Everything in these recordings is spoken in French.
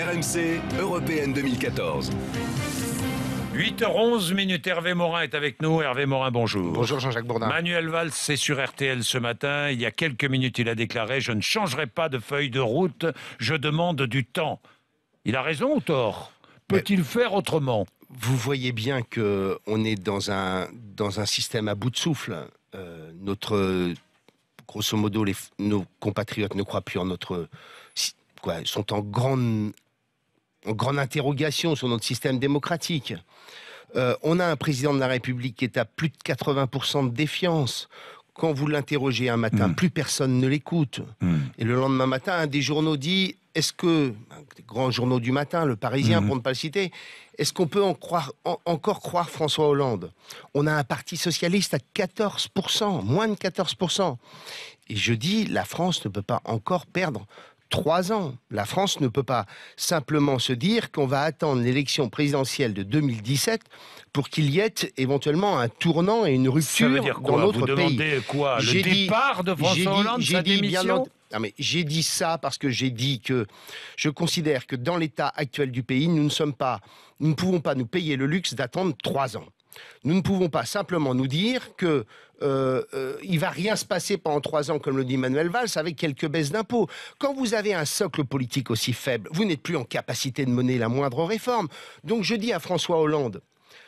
RMC, Européenne 2014. 8h11 minutes, Hervé Morin est avec nous. Hervé Morin, bonjour. Bonjour Jean-Jacques Bourdin. Manuel Valls est sur RTL ce matin. Il y a quelques minutes, il a déclaré Je ne changerai pas de feuille de route, je demande du temps. Il a raison ou tort Peut-il faire autrement Vous voyez bien que on est dans un, dans un système à bout de souffle. Euh, notre. Grosso modo, nos compatriotes ne croient plus en notre. Quoi, sont en grande grande interrogation sur notre système démocratique. Euh, on a un président de la République qui est à plus de 80% de défiance. Quand vous l'interrogez un matin, hmm. plus personne ne l'écoute. Hmm. Et le lendemain matin, un des journaux dit est-ce que, grands journaux du matin, le Parisien hmm. pour ne pas le citer, est-ce qu'on peut encore croire François Hollande On a un parti socialiste à 14%, moins de 14%. Et je dis, la France ne peut pas encore perdre trois ans. La France ne peut pas simplement se dire qu'on va attendre l'élection présidentielle de 2017 pour qu'il y ait éventuellement un tournant et une rupture ça dire quoi dans notre Vous Quoi le départ de François Hollande, sa démission ah, j'ai dit ça parce que j'ai dit que je considère que dans l'état actuel du pays, nous ne pouvons pas nous payer le luxe d'attendre trois ans. Nous ne pouvons pas simplement nous dire que euh, euh, il va rien se passer pendant trois ans, comme le dit Manuel Valls, avec quelques baisses d'impôts. Quand vous avez un socle politique aussi faible, vous n'êtes plus en capacité de mener la moindre réforme. Donc je dis à François Hollande,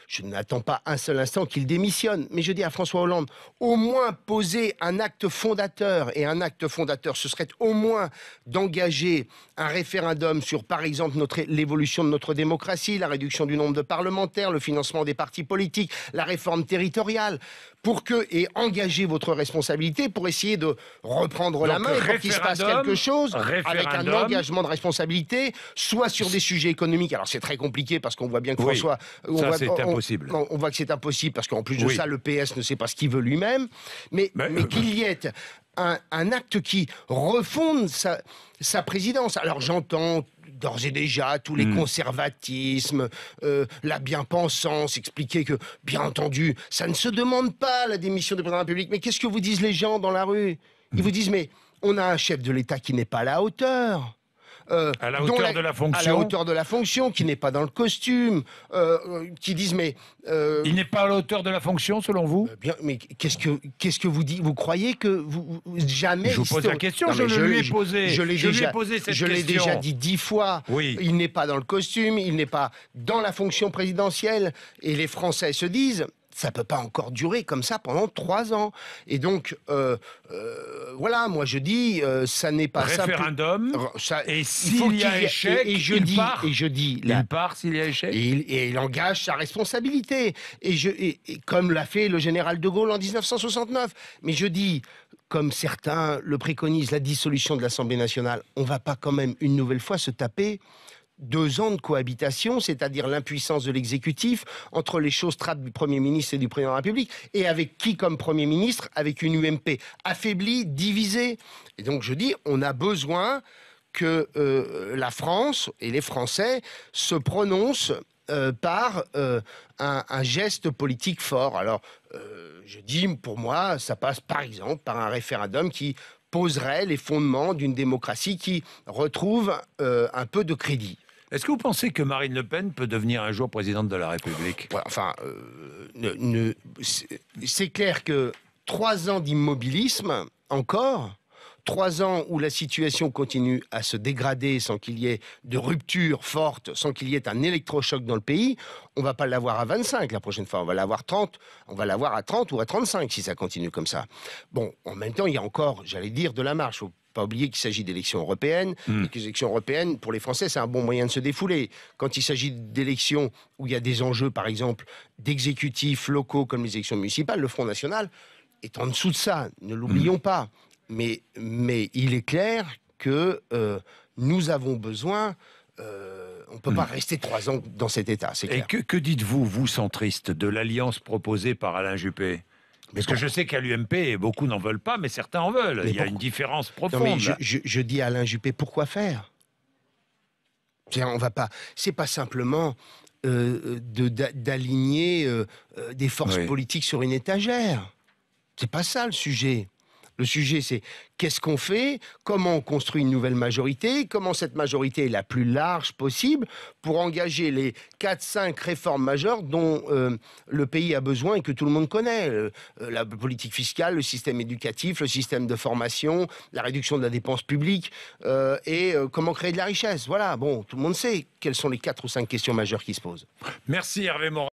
je n'attends pas un seul instant qu'il démissionne, mais je dis à François Hollande, au moins poser un acte fondateur, et un acte fondateur, ce serait au moins d'engager un référendum sur, par exemple, l'évolution de notre démocratie, la réduction du nombre de parlementaires, le financement des partis politiques, la réforme territoriale, pour que, et engager votre responsabilité pour essayer de reprendre la main et pour qu'il se passe quelque chose avec un engagement de responsabilité, soit sur des sujets économiques. Alors c'est très compliqué parce qu'on voit bien que François, on, voit que c'est impossible parce qu'en plus de ça, le PS ne sait pas ce qu'il veut lui-même. Mais, euh, qu'il y ait un, acte qui refonde sa, présidence. Alors j'entends d'ores et déjà tous les hmm. conservatismes, euh, la bien-pensance, expliquer que, bien entendu, ça ne se demande pas la démission du président de la République. Mais qu'est-ce que vous disent les gens dans la rue Ils hmm. vous disent, mais on a un chef de l'État qui n'est pas à la hauteur. Euh, à la hauteur de la fonction, à de la fonction, qui n'est pas dans le costume, euh, euh, qui disent mais il n'est pas à la hauteur de la fonction selon vous bien, Mais qu'est-ce que qu'est-ce que vous dites Vous croyez que vous, jamais Je vous pose la question. je, lui ai posé. Je l'ai Je l'ai déjà dit dix fois. Oui. Il n'est pas dans le costume. Il n'est pas dans la fonction présidentielle. Et les Français se disent ça peut pas encore durer comme ça pendant trois ans. Et donc, euh, euh, voilà, moi je dis, euh, ça n'est pas référendum. et s'il y a échec, et, je il dis, part. Et je dis, il part s'il y a échec. Et il, engage sa responsabilité. Et je, comme l'a fait le général de Gaulle en 1969. Mais je dis, comme certains le préconisent, la dissolution de l'Assemblée nationale, on va pas quand même une nouvelle fois se taper deux ans de cohabitation, c'est-à-dire l'impuissance de l'exécutif entre les choses trappes du Premier ministre et du Président de la République, et avec qui comme Premier ministre Avec une UMP affaiblie, divisée. Et donc je dis, on a besoin que euh, la France et les Français se prononcent euh, par euh, un, geste politique fort. Alors, je dis, pour moi, ça passe par exemple par un référendum qui poserait les fondements d'une démocratie qui retrouve un peu de crédit. Est-ce que vous pensez que Marine Le Pen peut devenir un jour présidente de la République Enfin, euh, c'est clair que trois ans d'immobilisme encore Trois ans où la situation continue à se dégrader sans qu'il y ait de rupture forte, sans qu'il y ait un électrochoc dans le pays. On ne va pas l'avoir à 25 la prochaine fois. On va l'avoir 30. On va l'avoir à 30 ou à 35 si ça continue comme ça. Bon, en même temps, il y a encore, j'allais dire, de la marche. Faut pas oublier qu'il s'agit d'élections européennes. Mm. les élections européennes, pour les Français, c'est un bon moyen de se défouler. Quand il s'agit d'élections où il y a des enjeux, par exemple, d'exécutifs locaux comme les élections municipales, le Front National est en dessous de ça. Ne l'oublions mm. pas. Mais, mais il est clair que euh, nous avons besoin euh, on ne peut pas hmm. rester trois ans dans cet état, clair. Et que, dites-vous, vous centriste, de l'alliance proposée par Alain Juppé parce que je sais qu'à l'UMP, beaucoup n'en veulent pas, mais certains en veulent. Il y a une différence profonde. Non, mais je, dis à Alain Juppé, pourquoi faire On va pas. C'est pas simplement euh, d'aligner des forces politiques sur une étagère. C'est pas ça le sujet. Le sujet, c'est qu'est-ce qu'on fait, comment on construit une nouvelle majorité, comment cette majorité est la plus large possible pour engager les 4-5 réformes majeures dont euh, le pays a besoin et que tout le monde connaît. Euh, euh, la politique fiscale, le système éducatif, le système de formation, la réduction de la dépense publique et comment créer de la richesse. Voilà, bon, tout le monde sait quelles sont les 4 ou 5 questions majeures qui se posent. Merci Hervé